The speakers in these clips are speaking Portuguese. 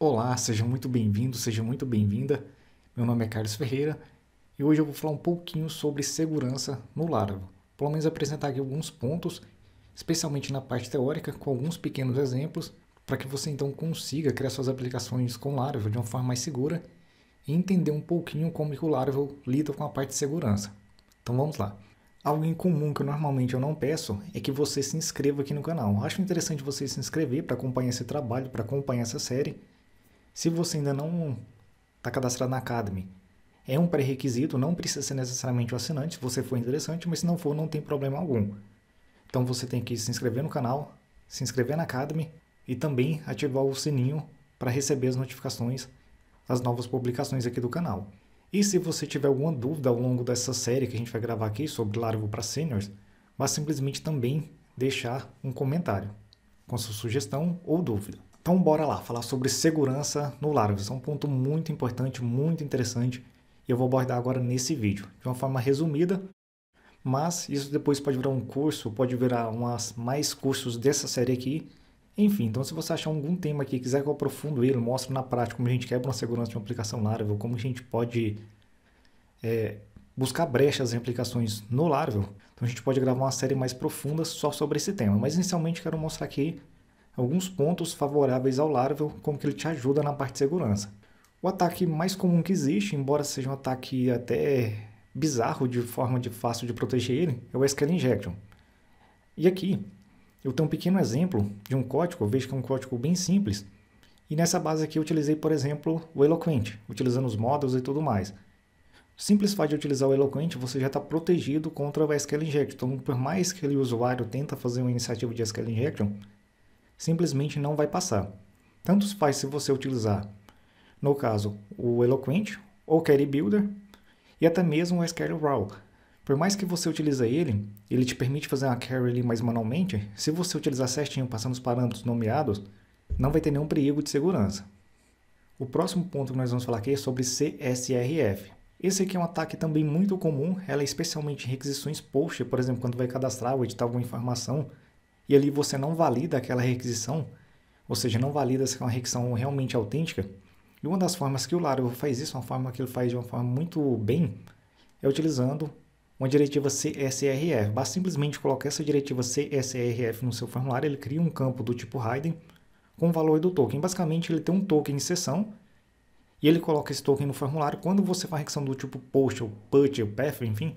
Olá, seja muito bem-vindo, seja muito bem-vinda. Meu nome é Carlos Ferreira e hoje eu vou falar um pouquinho sobre segurança no Laravel. Pelo menos apresentar aqui alguns pontos, especialmente na parte teórica, com alguns pequenos exemplos, para que você então consiga criar suas aplicações com Laravel de uma forma mais segura e entender um pouquinho como que o Laravel lida com a parte de segurança. Então vamos lá. Algo em comum que normalmente eu não peço é que você se inscreva aqui no canal. Acho interessante você se inscrever para acompanhar esse trabalho, para acompanhar essa série se você ainda não está cadastrado na Academy, é um pré-requisito, não precisa ser necessariamente o um assinante, se você for interessante, mas se não for, não tem problema algum. Então você tem que se inscrever no canal, se inscrever na Academy e também ativar o sininho para receber as notificações das novas publicações aqui do canal. E se você tiver alguma dúvida ao longo dessa série que a gente vai gravar aqui sobre Laravel para Seniors, vá simplesmente também deixar um comentário com sua sugestão ou dúvida. Então bora lá falar sobre segurança no Laravel. Isso é um ponto muito importante, muito interessante e eu vou abordar agora nesse vídeo, de uma forma resumida, mas isso depois pode virar um curso, pode virar umas mais cursos dessa série aqui. Enfim, então se você achar algum tema aqui, quiser que eu aprofundo ele, mostre na prática como a gente quebra uma segurança de uma aplicação Laravel, como a gente pode é, buscar brechas em aplicações no Laravel, então a gente pode gravar uma série mais profunda só sobre esse tema. Mas inicialmente quero mostrar aqui alguns pontos favoráveis ao Laravel, como que ele te ajuda na parte de segurança. O ataque mais comum que existe, embora seja um ataque até bizarro de forma de fácil de proteger ele, é o SQL Injection. E aqui, eu tenho um pequeno exemplo de um código, eu vejo que é um código bem simples, e nessa base aqui eu utilizei, por exemplo, o Eloquent, utilizando os models e tudo mais. Simples fato de utilizar o Eloquent, você já está protegido contra o SQL Injection. Então, por mais que o usuário tenta fazer uma iniciativa de SQL Injection, simplesmente não vai passar. Tanto faz se você utilizar, no caso, o Eloquent ou Carry Builder e até mesmo o SQL RAW. Por mais que você utilize ele, ele te permite fazer uma carry ali mais manualmente, se você utilizar certinho, passando os parâmetros nomeados, não vai ter nenhum perigo de segurança. O próximo ponto que nós vamos falar aqui é sobre CSRF. Esse aqui é um ataque também muito comum, ela é especialmente em requisições post, por exemplo, quando vai cadastrar ou editar alguma informação, e ali você não valida aquela requisição, ou seja, não valida se é uma requisição realmente autêntica. E uma das formas que o Laravel faz isso, uma forma que ele faz de uma forma muito bem, é utilizando uma diretiva CSRF. Basta simplesmente colocar essa diretiva CSRF no seu formulário, ele cria um campo do tipo Raiden com o valor do token. Basicamente, ele tem um token em sessão e ele coloca esse token no formulário. Quando você faz uma requisição do tipo POST, ou PUT, ou PATH, enfim,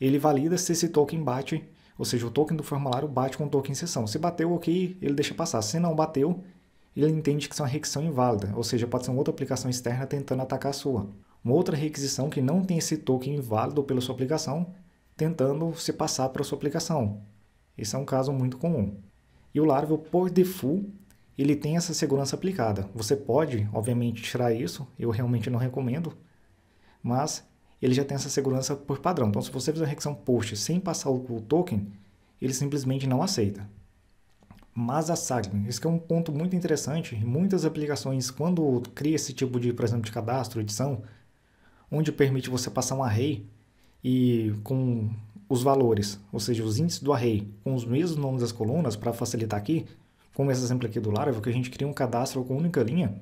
ele valida se esse token bate ou seja, o token do formulário bate com o token em sessão. Se bateu, ok, ele deixa passar. Se não bateu, ele entende que isso é uma requisição inválida, ou seja, pode ser uma outra aplicação externa tentando atacar a sua. Uma outra requisição que não tem esse token inválido pela sua aplicação, tentando se passar para a sua aplicação. Esse é um caso muito comum. E o Laravel, por default, ele tem essa segurança aplicada. Você pode, obviamente, tirar isso, eu realmente não recomendo, mas ele já tem essa segurança por padrão. Então, se você fizer a requisição post sem passar o token, ele simplesmente não aceita. Mas a Sagmin, isso é um ponto muito interessante. muitas aplicações, quando cria esse tipo de, por exemplo, de cadastro, edição, onde permite você passar um array e com os valores, ou seja, os índices do array, com os mesmos nomes das colunas, para facilitar aqui, como esse exemplo aqui do Laravel, que a gente cria um cadastro com única linha,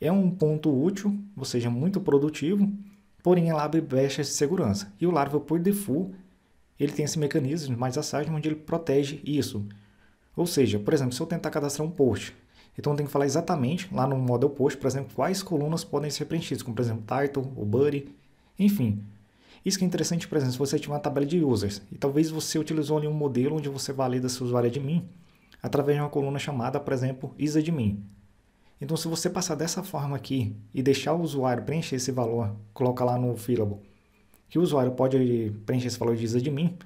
é um ponto útil, ou seja, muito produtivo, porém ela abre brechas de segurança. E o larval, por default, ele tem esse mecanismo mais asságio onde ele protege isso. Ou seja, por exemplo, se eu tentar cadastrar um post, então eu tenho que falar exatamente lá no model post, por exemplo, quais colunas podem ser preenchidas, como por exemplo, title, o body, enfim. Isso que é interessante, por exemplo, se você tiver uma tabela de users, e talvez você utilizou ali um modelo onde você valida seu usuário admin é através de uma coluna chamada, por exemplo, isadmin. É então, se você passar dessa forma aqui e deixar o usuário preencher esse valor, coloca lá no fillable, que o usuário pode preencher esse valor de mim.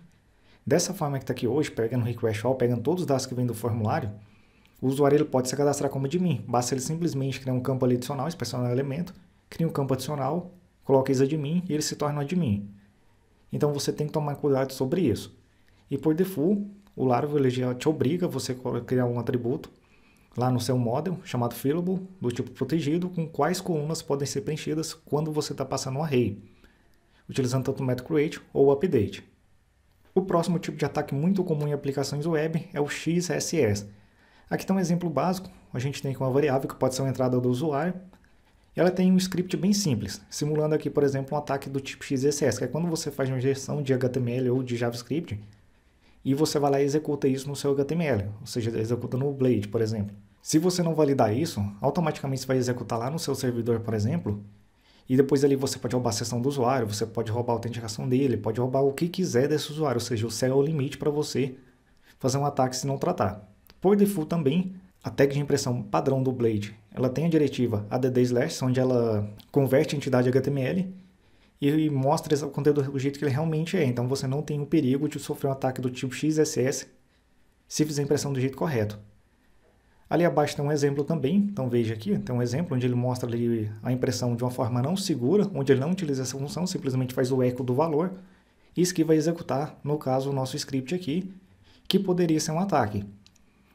dessa forma que está aqui hoje, pegando o request all, pegando todos os dados que vêm do formulário, o usuário ele pode se cadastrar como admin. Basta ele simplesmente criar um campo ali adicional, inspecionar o elemento, cria um campo adicional, coloca mim e ele se torna um admin. Então você tem que tomar cuidado sobre isso. E por default, o Laravel já te obriga você a criar um atributo lá no seu model chamado fillable do tipo protegido, com quais colunas podem ser preenchidas quando você está passando um array, utilizando tanto o método create ou update. O próximo tipo de ataque muito comum em aplicações web é o XSS. Aqui está um exemplo básico, a gente tem aqui uma variável que pode ser uma entrada do usuário, e ela tem um script bem simples, simulando aqui, por exemplo, um ataque do tipo XSS, que é quando você faz uma injeção de HTML ou de JavaScript, e você vai lá e executa isso no seu HTML, ou seja, executa no Blade, por exemplo. Se você não validar isso, automaticamente você vai executar lá no seu servidor, por exemplo, e depois ali você pode roubar a sessão do usuário, você pode roubar a autenticação dele, pode roubar o que quiser desse usuário, ou seja, o céu é o limite para você fazer um ataque se não tratar. Por default também, a tag de impressão padrão do Blade, ela tem a diretiva add slash, onde ela converte a entidade HTML e mostra o conteúdo do jeito que ele realmente é. Então você não tem o perigo de sofrer um ataque do tipo XSS se fizer a impressão do jeito correto. Ali abaixo tem um exemplo também, então veja aqui, tem um exemplo onde ele mostra ali a impressão de uma forma não segura, onde ele não utiliza essa função, simplesmente faz o eco do valor, isso que vai executar, no caso, o nosso script aqui, que poderia ser um ataque.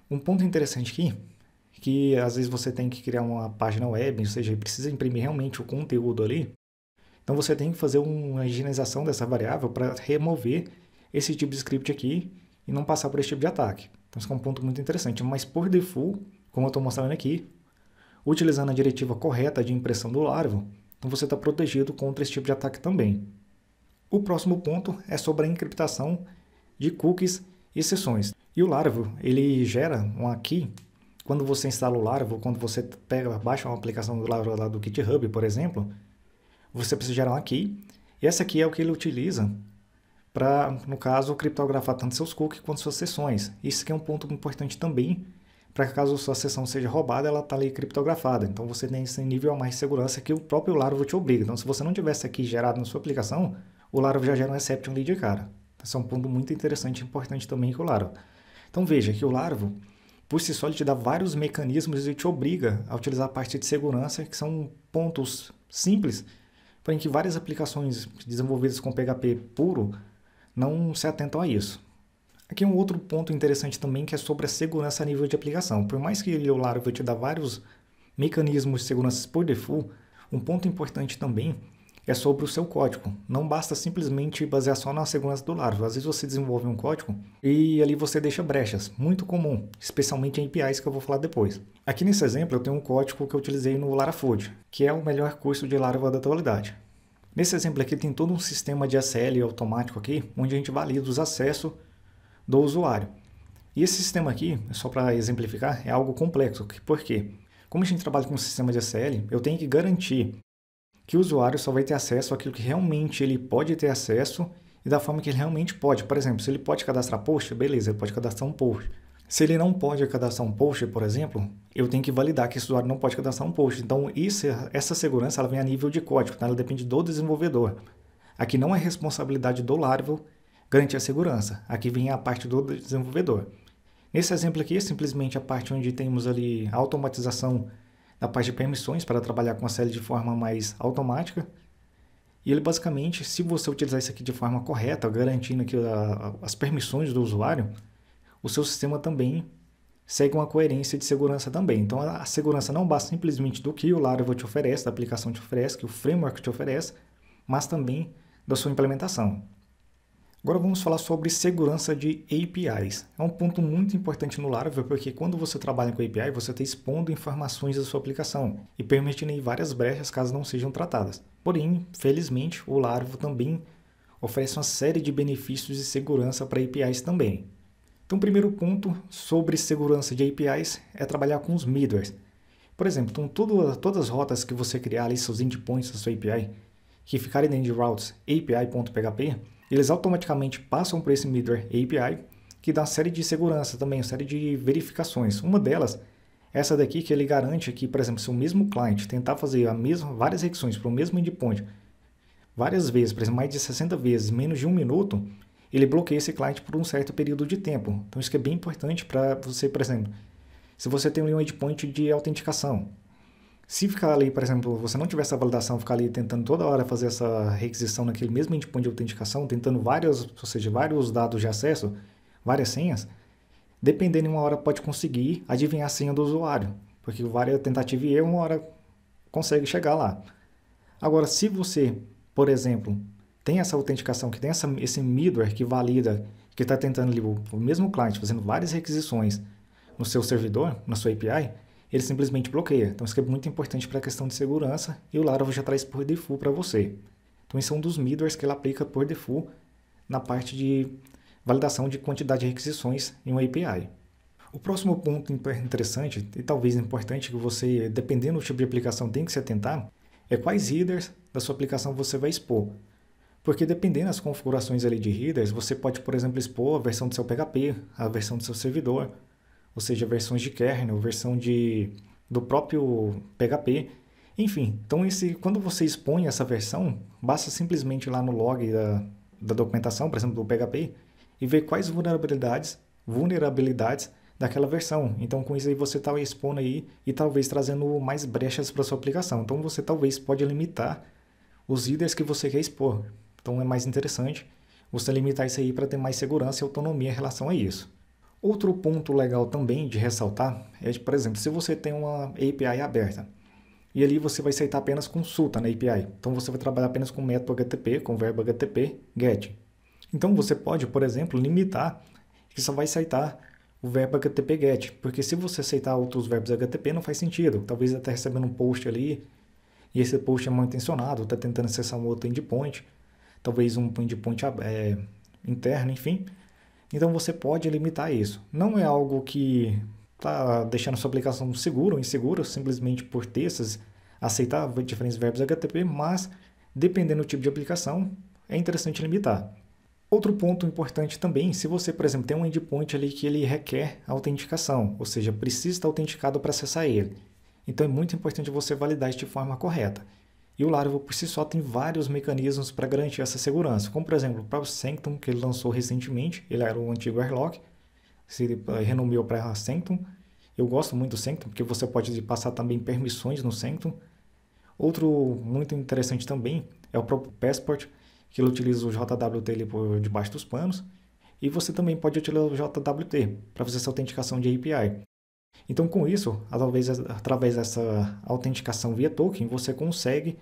Um ponto interessante aqui, que às vezes você tem que criar uma página web, ou seja, precisa imprimir realmente o conteúdo ali, então você tem que fazer uma higienização dessa variável para remover esse tipo de script aqui e não passar por esse tipo de ataque. Então, isso é um ponto muito interessante. Mas, por default, como eu estou mostrando aqui, utilizando a diretiva correta de impressão do larvo, então você está protegido contra esse tipo de ataque também. O próximo ponto é sobre a encriptação de cookies e sessões. E o Larvo ele gera um aqui. quando você instala o Larvo, quando você pega, baixa uma aplicação do Larvo lá do GitHub, por exemplo, você precisa gerar um aqui. e essa aqui é o que ele utiliza para, no caso, criptografar tanto seus cookies quanto suas sessões. Isso que é um ponto importante também, para que caso sua sessão seja roubada, ela está ali criptografada. Então você tem esse nível a mais de segurança que o próprio Laravel te obriga. Então se você não tivesse aqui gerado na sua aplicação, o Laravel já gera um exception ali de cara. Esse é um ponto muito interessante e importante também que o Laravel. Então veja que o Laravel, por si só, ele te dá vários mecanismos e te obriga a utilizar a parte de segurança, que são pontos simples, para que várias aplicações desenvolvidas com PHP puro não se atentam a isso. Aqui um outro ponto interessante também que é sobre a segurança a nível de aplicação. Por mais que o Laravel te dá vários mecanismos de segurança por default, um ponto importante também é sobre o seu código. Não basta simplesmente basear só na segurança do Laravel. Às vezes você desenvolve um código e ali você deixa brechas, muito comum, especialmente em APIs que eu vou falar depois. Aqui nesse exemplo eu tenho um código que eu utilizei no Larafood, que é o melhor curso de Laravel da atualidade. Nesse exemplo aqui tem todo um sistema de ACL automático aqui, onde a gente valida os acessos do usuário. E esse sistema aqui, só para exemplificar, é algo complexo. Por quê? Como a gente trabalha com um sistema de ACL, eu tenho que garantir que o usuário só vai ter acesso àquilo que realmente ele pode ter acesso e da forma que ele realmente pode. Por exemplo, se ele pode cadastrar post, beleza, ele pode cadastrar um post. Se ele não pode cadastrar um post, por exemplo, eu tenho que validar que esse usuário não pode cadastrar um post. Então, isso, essa segurança ela vem a nível de código, tá? ela depende do desenvolvedor. Aqui não é responsabilidade do Laravel garantir a segurança. Aqui vem a parte do desenvolvedor. Nesse exemplo aqui, simplesmente a parte onde temos ali a automatização da parte de permissões para trabalhar com a série de forma mais automática. E ele basicamente, se você utilizar isso aqui de forma correta, garantindo que a, as permissões do usuário, o seu sistema também segue uma coerência de segurança também. Então, a segurança não basta simplesmente do que o Laravel te oferece, da aplicação te oferece, que o framework te oferece, mas também da sua implementação. Agora vamos falar sobre segurança de APIs. É um ponto muito importante no Laravel, porque quando você trabalha com API, você está expondo informações da sua aplicação e permitindo várias brechas caso não sejam tratadas. Porém, felizmente, o Laravel também oferece uma série de benefícios de segurança para APIs também. Então, o primeiro ponto sobre segurança de APIs é trabalhar com os middlewares. Por exemplo, então, tudo, todas as rotas que você criar ali, seus endpoints da sua API, que ficarem dentro de routes API.php, eles automaticamente passam por esse middleware API, que dá uma série de segurança também, uma série de verificações. Uma delas essa daqui que ele garante que, por exemplo, se o mesmo cliente tentar fazer a mesma, várias requisições para o mesmo endpoint várias vezes, por exemplo, mais de 60 vezes, menos de um minuto, ele bloqueia esse cliente por um certo período de tempo. Então isso é bem importante para você, por exemplo, se você tem um endpoint de autenticação. Se ficar ali, por exemplo, você não tiver essa validação, ficar ali tentando toda hora fazer essa requisição naquele mesmo endpoint de autenticação, tentando vários, ou seja, vários dados de acesso, várias senhas, dependendo uma hora pode conseguir adivinhar a senha do usuário, porque várias é tentativas e uma hora consegue chegar lá. Agora, se você, por exemplo, tem essa autenticação, que tem essa, esse middleware que valida, que está tentando ali, o, mesmo cliente fazendo várias requisições no seu servidor, na sua API, ele simplesmente bloqueia. Então isso é muito importante para a questão de segurança e o Laravel já traz por default para você. Então isso é um dos middlewares que ele aplica por default na parte de validação de quantidade de requisições em uma API. O próximo ponto interessante e talvez importante que você, dependendo do tipo de aplicação, tem que se atentar é quais headers da sua aplicação você vai expor. Porque dependendo das configurações ali de readers, você pode, por exemplo, expor a versão do seu PHP, a versão do seu servidor, ou seja, versões de kernel, versão de, do próprio PHP. Enfim, então esse, quando você expõe essa versão, basta simplesmente ir lá no log da, da documentação, por exemplo, do PHP, e ver quais vulnerabilidades, vulnerabilidades daquela versão. Então, com isso aí você está expondo aí e talvez trazendo mais brechas para sua aplicação. Então, você talvez pode limitar os readers que você quer expor. Então é mais interessante você limitar isso aí para ter mais segurança e autonomia em relação a isso. Outro ponto legal também de ressaltar é, por exemplo, se você tem uma API aberta e ali você vai aceitar apenas consulta na API. Então você vai trabalhar apenas com método HTTP, com verbo HTTP, GET. Então você pode, por exemplo, limitar que só vai aceitar o verbo HTTP GET, porque se você aceitar outros verbos HTTP não faz sentido. Talvez até recebendo um post ali e esse post é mal intencionado, está tentando acessar um outro endpoint talvez um endpoint é, interno, enfim. Então você pode limitar isso. Não é algo que está deixando sua aplicação segura ou insegura simplesmente por ter essas aceitar diferentes verbos HTTP, mas dependendo do tipo de aplicação, é interessante limitar. Outro ponto importante também, se você, por exemplo, tem um endpoint ali que ele requer autenticação, ou seja, precisa estar autenticado para acessar ele. Então é muito importante você validar isso de forma correta. E o Laravel por si só tem vários mecanismos para garantir essa segurança, como por exemplo o próprio Sanctum que ele lançou recentemente, ele era o antigo Airlock, se eh, renomeou para Sanctum. Eu gosto muito do Sanctum porque você pode passar também permissões no Sanctum. Outro muito interessante também é o próprio Passport, que ele utiliza o JWT por debaixo dos panos. E você também pode utilizar o JWT para fazer essa autenticação de API. Então, com isso, através, através dessa autenticação via token, você consegue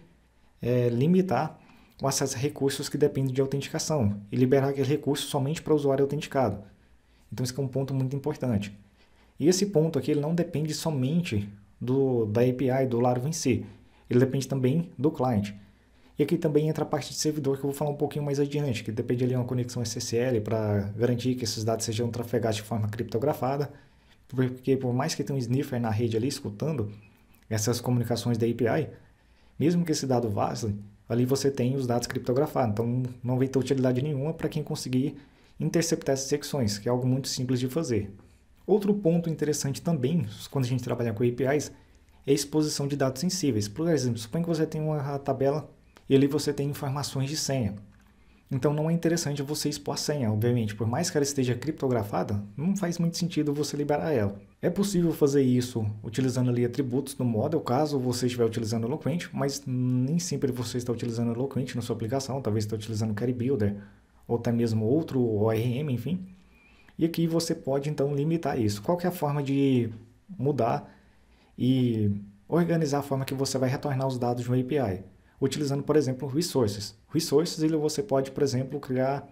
é, limitar o acesso a recursos que dependem de autenticação e liberar aquele recurso somente para o usuário autenticado. Então, esse é um ponto muito importante. E esse ponto aqui ele não depende somente do, da API, do Laravel em si. Ele depende também do cliente. E aqui também entra a parte de servidor que eu vou falar um pouquinho mais adiante, que depende ali de uma conexão SSL para garantir que esses dados sejam trafegados de forma criptografada porque por mais que tenha um sniffer na rede ali escutando essas comunicações da API, mesmo que esse dado vaze, ali você tem os dados criptografados. Então não vai ter utilidade nenhuma para quem conseguir interceptar essas secções, que é algo muito simples de fazer. Outro ponto interessante também, quando a gente trabalha com APIs, é a exposição de dados sensíveis. Por exemplo, suponha que você tem uma tabela e ali você tem informações de senha. Então não é interessante você expor a senha, obviamente. Por mais que ela esteja criptografada, não faz muito sentido você liberar ela. É possível fazer isso utilizando ali atributos no model, caso você estiver utilizando Eloquent, mas nem sempre você está utilizando Eloquent na sua aplicação, talvez está utilizando o Carry Builder, ou até mesmo outro ORM, enfim. E aqui você pode então limitar isso. Qual é a forma de mudar e organizar a forma que você vai retornar os dados de um API? utilizando, por exemplo, resources. Resources, ele, você pode, por exemplo, criar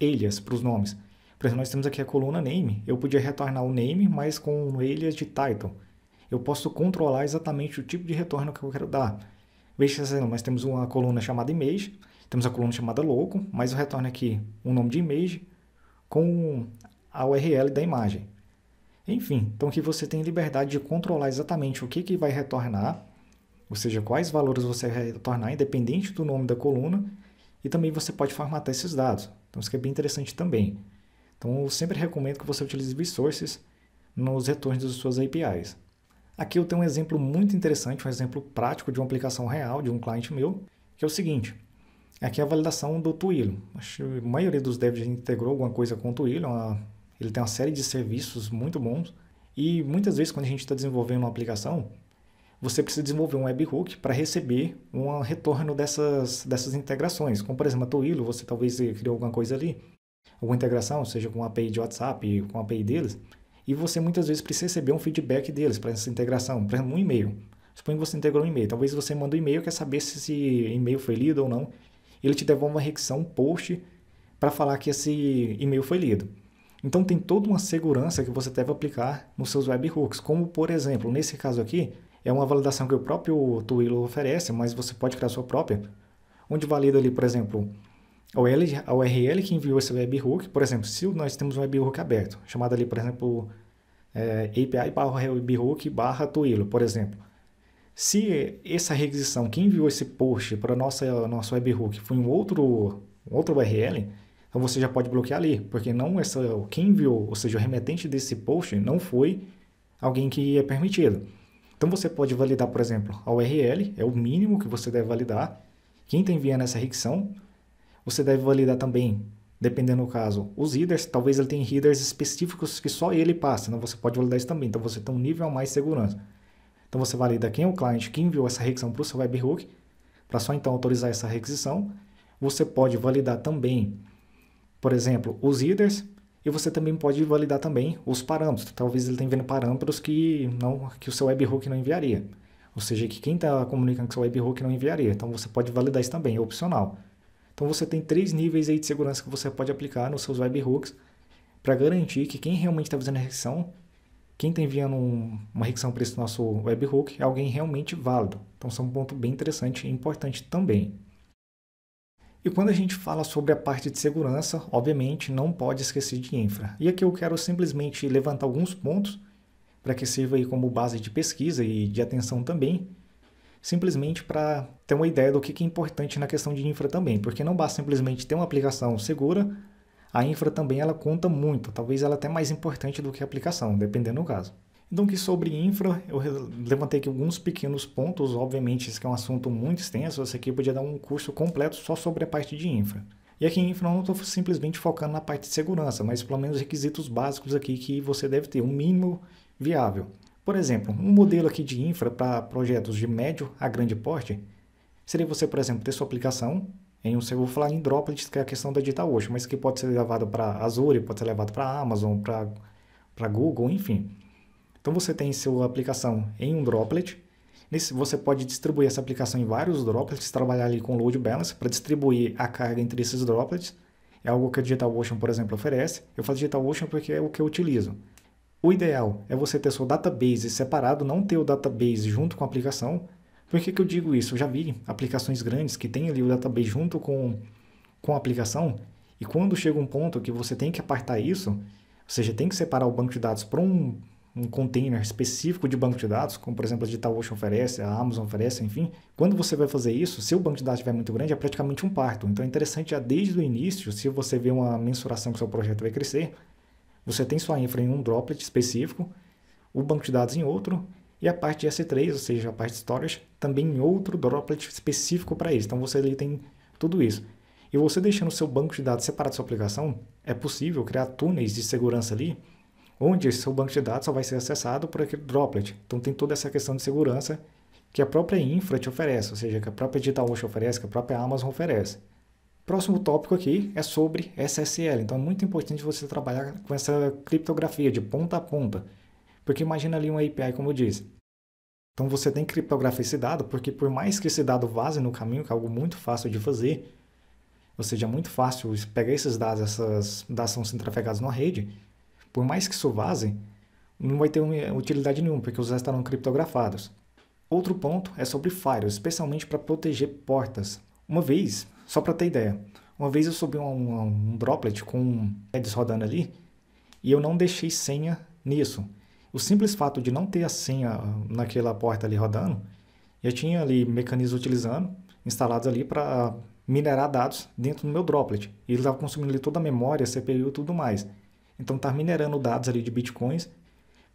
alias para os nomes. Por exemplo, nós temos aqui a coluna name. Eu podia retornar o name, mas com um alias de title. Eu posso controlar exatamente o tipo de retorno que eu quero dar. Veja, nós temos uma coluna chamada image, temos a coluna chamada logo, mas eu retorno aqui um nome de image com a URL da imagem. Enfim, então que você tem liberdade de controlar exatamente o que, que vai retornar ou seja, quais valores você vai retornar independente do nome da coluna, e também você pode formatar esses dados. Então isso é bem interessante também. Então eu sempre recomendo que você utilize resources nos retornos das suas APIs. Aqui eu tenho um exemplo muito interessante, um exemplo prático de uma aplicação real de um cliente meu, que é o seguinte. Aqui é a validação do Twilio. Acho que a maioria dos devs integrou alguma coisa com o Twilio. É uma, ele tem uma série de serviços muito bons. E muitas vezes quando a gente está desenvolvendo uma aplicação, você precisa desenvolver um webhook para receber um retorno dessas, dessas integrações. Como, por exemplo, a Toilo, você talvez criou alguma coisa ali, alguma integração, seja com a API de WhatsApp, com a API deles, e você muitas vezes precisa receber um feedback deles para essa integração, por exemplo, um e-mail. Suponha que você integrou um e-mail, talvez você manda um e-mail quer saber se esse e-mail foi lido ou não. Ele te devolve uma requisição, um post, para falar que esse e-mail foi lido. Então tem toda uma segurança que você deve aplicar nos seus webhooks, como por exemplo, nesse caso aqui, é uma validação que o próprio Twilio oferece, mas você pode criar sua própria, onde valida ali, por exemplo, a URL, a URL que enviou esse webhook. Por exemplo, se nós temos um webhook aberto, chamado ali, por exemplo, é, API barra webhook barra Twilio, por exemplo. Se essa requisição que enviou esse post para o nosso webhook foi um outro, um outro URL, então você já pode bloquear ali, porque não essa, quem enviou, ou seja, o remetente desse post não foi alguém que é permitido. Então você pode validar, por exemplo, a URL, é o mínimo que você deve validar. Quem está enviando essa requisição, você deve validar também, dependendo do caso, os headers. Talvez ele tenha headers específicos que só ele passa, então você pode validar isso também. Então você tem um nível a mais de segurança. Então você valida quem é o cliente que enviou essa requisição para o seu webhook, para só então autorizar essa requisição. Você pode validar também, por exemplo, os headers, e você também pode validar também os parâmetros. Talvez ele esteja enviando parâmetros que, não, que o seu webhook não enviaria. Ou seja, que quem está comunicando com o seu webhook não enviaria. Então você pode validar isso também, é opcional. Então você tem três níveis aí de segurança que você pode aplicar nos seus webhooks para garantir que quem realmente está fazendo a requisição quem está enviando um, uma requisição para esse nosso webhook é alguém realmente válido. Então, isso é um ponto bem interessante e importante também. E quando a gente fala sobre a parte de segurança, obviamente não pode esquecer de infra. E aqui eu quero simplesmente levantar alguns pontos para que sirva aí como base de pesquisa e de atenção também, simplesmente para ter uma ideia do que é importante na questão de infra também, porque não basta simplesmente ter uma aplicação segura, a infra também ela conta muito, talvez ela até mais importante do que a aplicação, dependendo do caso. Então, que sobre infra, eu levantei aqui alguns pequenos pontos, obviamente esse é um assunto muito extenso, esse aqui podia dar um curso completo só sobre a parte de infra. E aqui em infra eu não estou simplesmente focando na parte de segurança, mas pelo menos requisitos básicos aqui que você deve ter, um mínimo viável. Por exemplo, um modelo aqui de infra para projetos de médio a grande porte, seria você, por exemplo, ter sua aplicação em um servidor, vou falar em droplets, que é a questão da dita hoje, mas que pode ser levado para Azure, pode ser levado para Amazon, para Google, enfim. Então você tem sua aplicação em um droplet. Nesse, você pode distribuir essa aplicação em vários droplets, trabalhar ali com load balance para distribuir a carga entre esses droplets. É algo que a DigitalOcean, por exemplo, oferece. Eu falo DigitalOcean porque é o que eu utilizo. O ideal é você ter seu database separado, não ter o database junto com a aplicação. Por que, que eu digo isso? Eu já vi aplicações grandes que têm ali o database junto com, com a aplicação, e quando chega um ponto que você tem que apartar isso, ou seja, tem que separar o banco de dados para um, um container específico de banco de dados, como por exemplo a DigitalOcean oferece, a Amazon oferece, enfim. Quando você vai fazer isso, se o banco de dados estiver muito grande, é praticamente um parto. Então é interessante já desde o início, se você vê uma mensuração que seu projeto vai crescer, você tem sua infra em um droplet específico, o banco de dados em outro, e a parte de S3, ou seja, a parte de storage, também em outro droplet específico para isso. Então você ali tem tudo isso. E você deixando o seu banco de dados separado da sua aplicação, é possível criar túneis de segurança ali, onde seu banco de dados só vai ser acessado por aquele droplet. Então tem toda essa questão de segurança que a própria infra te oferece, ou seja, que a própria DigitalOcean oferece, que a própria Amazon oferece. Próximo tópico aqui é sobre SSL. Então é muito importante você trabalhar com essa criptografia de ponta a ponta. Porque imagina ali uma API, como eu disse. Então você tem que criptografar esse dado, porque por mais que esse dado vaze no caminho, que é algo muito fácil de fazer, ou seja, é muito fácil pegar esses dados, essas dados são sendo trafegados na rede, por mais que isso vaze, não vai ter utilidade nenhuma, porque os dados estarão criptografados. Outro ponto é sobre firewalls, especialmente para proteger portas. Uma vez, só para ter ideia, uma vez eu subi um, um droplet com heads rodando ali e eu não deixei senha nisso. O simples fato de não ter a senha ah, naquela porta ali rodando, eu tinha ali mecanismos utilizando, instalados ali para minerar dados dentro do meu droplet. E ele estava consumindo ali toda a memória, CPU e tudo mais. Então está minerando dados ali de bitcoins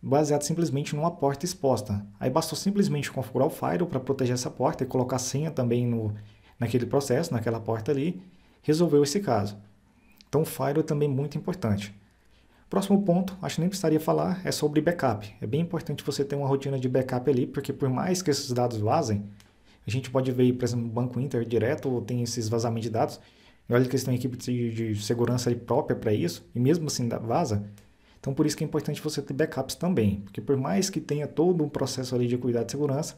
baseado simplesmente numa porta exposta. Aí bastou simplesmente configurar o firewall para proteger essa porta e colocar senha também no, naquele processo, naquela porta ali, resolveu esse caso. Então o firewall é também muito importante. Próximo ponto, acho que nem precisaria falar, é sobre backup. É bem importante você ter uma rotina de backup ali, porque por mais que esses dados vazem, a gente pode ver, por exemplo, no Banco Inter direto, tem esses vazamentos de dados, Olha que eles têm uma equipe de, de segurança própria para isso, e mesmo assim vaza. Então, por isso que é importante você ter backups também, porque por mais que tenha todo um processo ali de cuidar de segurança,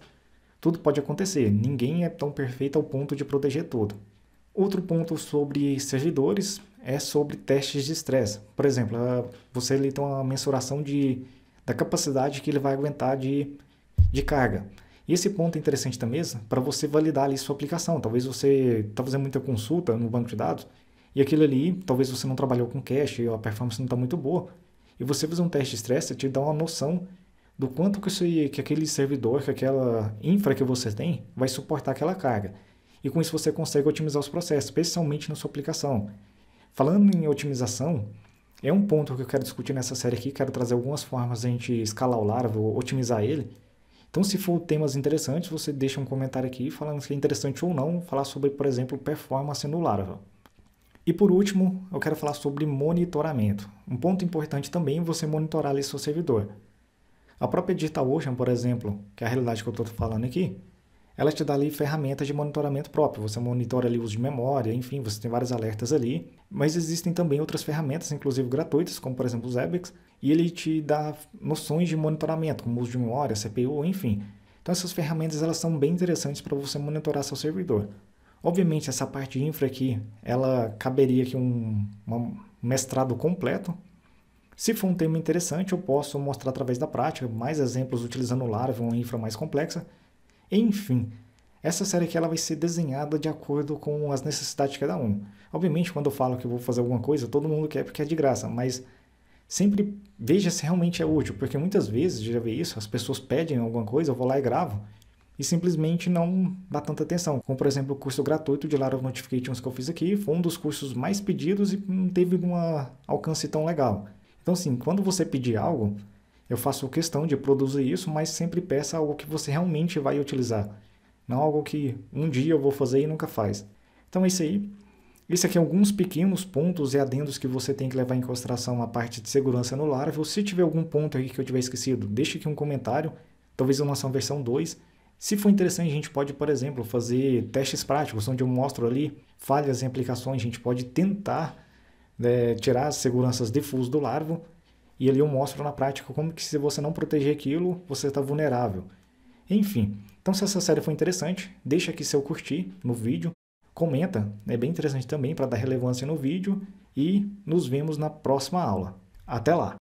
tudo pode acontecer. Ninguém é tão perfeito ao ponto de proteger tudo. Outro ponto sobre servidores é sobre testes de estresse. Por exemplo, ah, você tem uma mensuração de, da capacidade que ele vai aguentar de, de carga. E esse ponto é interessante da mesa para você validar ali sua aplicação. Talvez você está fazendo muita consulta no banco de dados e aquilo ali, talvez você não trabalhou com cache, a performance não está muito boa. E você fazer um teste de stress te dá uma noção do quanto que, você, que aquele servidor, que aquela infra que você tem, vai suportar aquela carga. E com isso você consegue otimizar os processos, especialmente na sua aplicação. Falando em otimização, é um ponto que eu quero discutir nessa série aqui, quero trazer algumas formas de a gente escalar o Laravel, otimizar ele, então, se for temas interessantes, você deixa um comentário aqui falando se é interessante ou não falar sobre, por exemplo, performance no Laravel. E por último, eu quero falar sobre monitoramento. Um ponto importante também é você monitorar ali seu servidor. A própria DigitalOcean, por exemplo, que é a realidade que eu estou falando aqui, ela te dá ali ferramentas de monitoramento próprio. Você monitora ali o uso de memória, enfim, você tem vários alertas ali. Mas existem também outras ferramentas, inclusive gratuitas, como por exemplo o Zebex, e ele te dá noções de monitoramento, como uso de memória, CPU, enfim. Então essas ferramentas elas são bem interessantes para você monitorar seu servidor. Obviamente essa parte de infra aqui, ela caberia aqui um, um mestrado completo. Se for um tema interessante, eu posso mostrar através da prática mais exemplos utilizando o Laravel, uma infra mais complexa. Enfim, essa série aqui ela vai ser desenhada de acordo com as necessidades de cada um. Obviamente, quando eu falo que eu vou fazer alguma coisa, todo mundo quer porque é de graça, mas sempre veja se realmente é útil, porque muitas vezes, já vi isso, as pessoas pedem alguma coisa, eu vou lá e gravo, e simplesmente não dá tanta atenção. Como, por exemplo, o curso gratuito de Lara Notifications que eu fiz aqui, foi um dos cursos mais pedidos e não teve um alcance tão legal. Então, assim, quando você pedir algo, eu faço questão de produzir isso, mas sempre peça algo que você realmente vai utilizar. Não algo que um dia eu vou fazer e nunca faz. Então é isso aí. Isso aqui é alguns pequenos pontos e adendos que você tem que levar em consideração a parte de segurança no Laravel. Se tiver algum ponto aqui que eu tiver esquecido, deixe aqui um comentário. Talvez eu lance uma versão 2. Se for interessante, a gente pode, por exemplo, fazer testes práticos, onde eu mostro ali falhas em aplicações. A gente pode tentar né, tirar as seguranças defaults do Laravel e ali eu mostro na prática como que se você não proteger aquilo, você está vulnerável. Enfim, então se essa série foi interessante, deixa aqui seu curtir no vídeo, comenta, é bem interessante também para dar relevância no vídeo e nos vemos na próxima aula. Até lá!